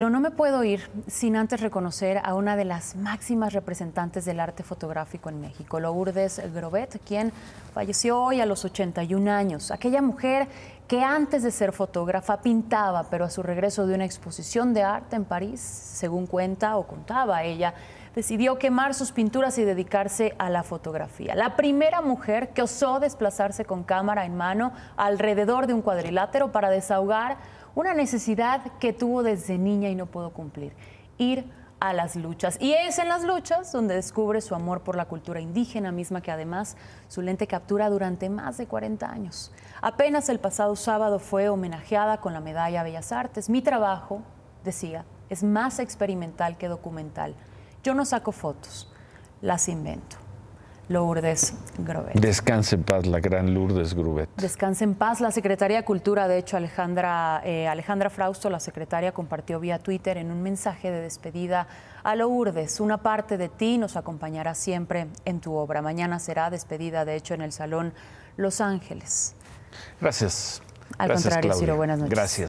Pero no me puedo ir sin antes reconocer a una de las máximas representantes del arte fotográfico en México, Lourdes Grobet, quien falleció hoy a los 81 años. Aquella mujer que antes de ser fotógrafa pintaba, pero a su regreso de una exposición de arte en París, según cuenta o contaba ella, decidió quemar sus pinturas y dedicarse a la fotografía. La primera mujer que osó desplazarse con cámara en mano alrededor de un cuadrilátero para desahogar una necesidad que tuvo desde niña y no pudo cumplir, ir a las luchas. Y es en las luchas donde descubre su amor por la cultura indígena misma que además su lente captura durante más de 40 años. Apenas el pasado sábado fue homenajeada con la medalla Bellas Artes. Mi trabajo, decía, es más experimental que documental. Yo no saco fotos, las invento. Lourdes Grobet. Descanse en paz la gran Lourdes Grobet. Descanse en paz la secretaria de Cultura, de hecho Alejandra, eh, Alejandra Frausto, la secretaria, compartió vía Twitter en un mensaje de despedida a Lourdes, una parte de ti nos acompañará siempre en tu obra. Mañana será despedida, de hecho, en el Salón Los Ángeles. Gracias. Al contrario, Ciro, buenas noches. Gracias.